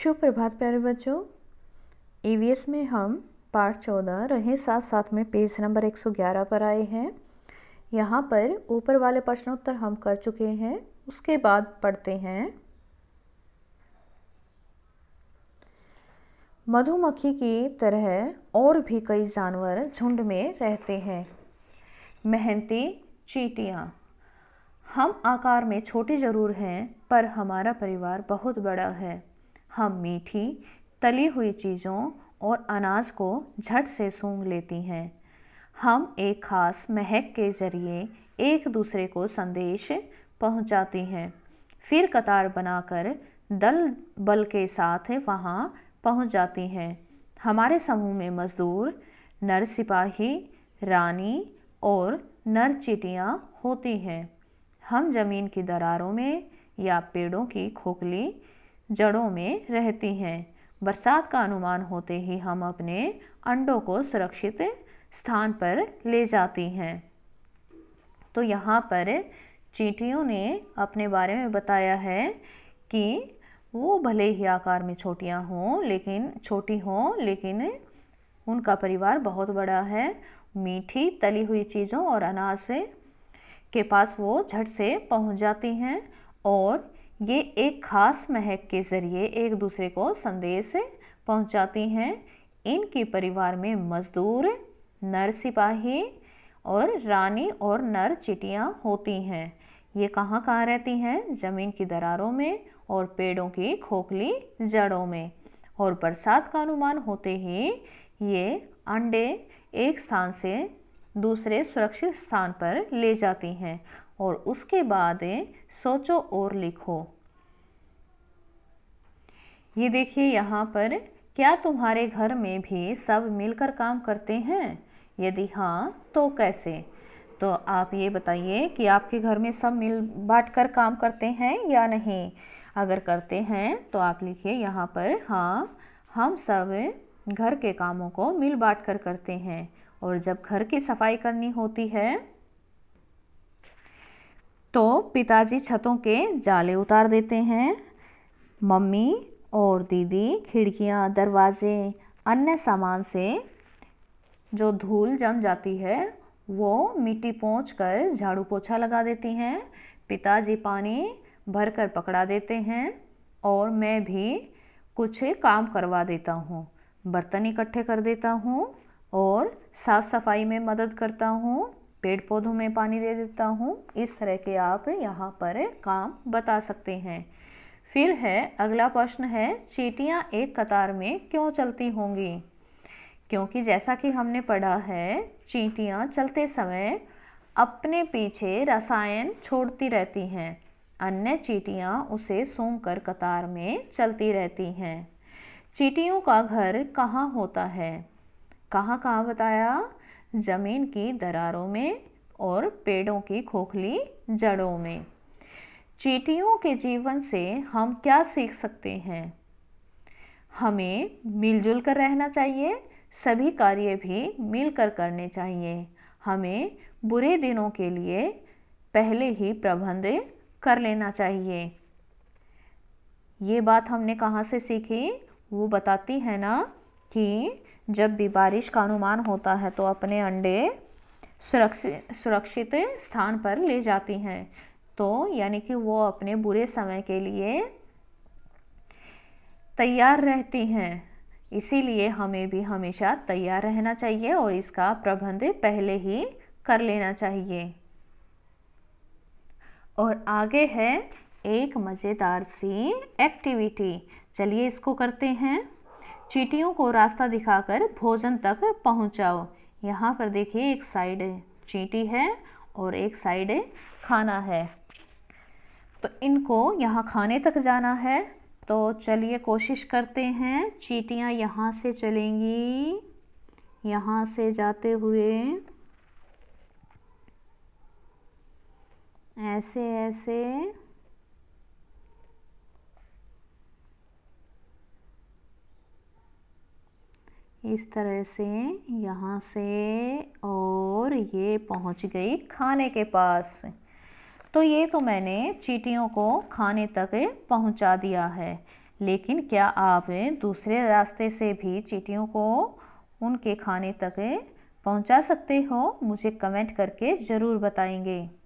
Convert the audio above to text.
शुभ प्रभात प्यारे बच्चों ईवीएस में हम पार्ट चौदह रहे साथ साथ में पेज नंबर 111 पर आए हैं यहाँ पर ऊपर वाले प्रश्नोत्तर हम कर चुके हैं उसके बाद पढ़ते हैं मधुमक्खी की तरह और भी कई जानवर झुंड में रहते हैं मेहनती चीटियाँ हम आकार में छोटे ज़रूर हैं पर हमारा परिवार बहुत बड़ा है हम मीठी तली हुई चीज़ों और अनाज को झट से सूंघ लेती हैं हम एक ख़ास महक के ज़रिए एक दूसरे को संदेश पहुंचाती हैं फिर कतार बनाकर दल बल के साथ वहां पहुंच जाती हैं हमारे समूह में मज़दूर नर सिपाही रानी और नर चिटियाँ होती हैं हम ज़मीन की दरारों में या पेड़ों की खोखली जड़ों में रहती हैं बरसात का अनुमान होते ही हम अपने अंडों को सुरक्षित स्थान पर ले जाती हैं तो यहाँ पर चींटियों ने अपने बारे में बताया है कि वो भले ही आकार में छोटियाँ हों लेकिन छोटी हों लेकिन उनका परिवार बहुत बड़ा है मीठी तली हुई चीज़ों और अनाज से के पास वो झट से पहुँच जाती हैं और ये एक खास महक के ज़रिए एक दूसरे को संदेश पहुंचाती हैं इनके परिवार में मजदूर नर सिपाही और रानी और नर चिटियाँ होती हैं ये कहाँ कहाँ रहती हैं ज़मीन की दरारों में और पेड़ों की खोखली जड़ों में और बरसात का अनुमान होते ही ये अंडे एक स्थान से दूसरे सुरक्षित स्थान पर ले जाती हैं और उसके बाद सोचो और लिखो ये देखिए यहाँ पर क्या तुम्हारे घर में भी सब मिलकर काम करते हैं यदि हाँ तो कैसे तो आप ये बताइए कि आपके घर में सब मिल बाट कर काम करते हैं या नहीं अगर करते हैं तो आप लिखिए यहाँ पर हाँ हम सब घर के कामों को मिल बाट कर करते हैं और जब घर की सफाई करनी होती है तो पिताजी छतों के जाले उतार देते हैं मम्मी और दीदी खिड़कियाँ दरवाजे अन्य सामान से जो धूल जम जाती है वो मिट्टी पहुँच कर झाड़ू पोछा लगा देती हैं पिताजी पानी भर कर पकड़ा देते हैं और मैं भी कुछ काम करवा देता हूँ बर्तन इकट्ठे कर देता हूँ और साफ़ सफाई में मदद करता हूँ पेड़ पौधों में पानी दे देता हूँ इस तरह के आप यहाँ पर काम बता सकते हैं फिर है अगला प्रश्न है चीटियाँ एक कतार में क्यों चलती होंगी क्योंकि जैसा कि हमने पढ़ा है चीटियाँ चलते समय अपने पीछे रसायन छोड़ती रहती हैं अन्य चीटियाँ उसे सूंघ कर कतार में चलती रहती हैं चीटियों का घर कहाँ होता है कहाँ कहाँ बताया ज़मीन की दरारों में और पेड़ों की खोखली जड़ों में चीटियों के जीवन से हम क्या सीख सकते हैं हमें मिलजुल कर रहना चाहिए सभी कार्य भी मिलकर करने चाहिए हमें बुरे दिनों के लिए पहले ही प्रबंध कर लेना चाहिए ये बात हमने कहाँ से सीखी वो बताती है ना कि जब भी बारिश का अनुमान होता है तो अपने अंडे सुरक्षित सुरक्षित स्थान पर ले जाती हैं तो यानी कि वो अपने बुरे समय के लिए तैयार रहती हैं इसीलिए हमें भी हमेशा तैयार रहना चाहिए और इसका प्रबंध पहले ही कर लेना चाहिए और आगे है एक मज़ेदार सी एक्टिविटी चलिए इसको करते हैं चीटियों को रास्ता दिखाकर भोजन तक पहुंचाओ यहाँ पर देखिए एक साइड चीटी है और एक साइड खाना है तो इनको यहाँ खाने तक जाना है तो चलिए कोशिश करते हैं चीटियाँ यहाँ से चलेंगी यहाँ से जाते हुए ऐसे ऐसे इस तरह से यहाँ से और ये पहुँच गई खाने के पास तो ये तो मैंने चीटियों को खाने तक पहुँचा दिया है लेकिन क्या आप दूसरे रास्ते से भी चीटियों को उनके खाने तक पहुँचा सकते हो मुझे कमेंट करके ज़रूर बताएंगे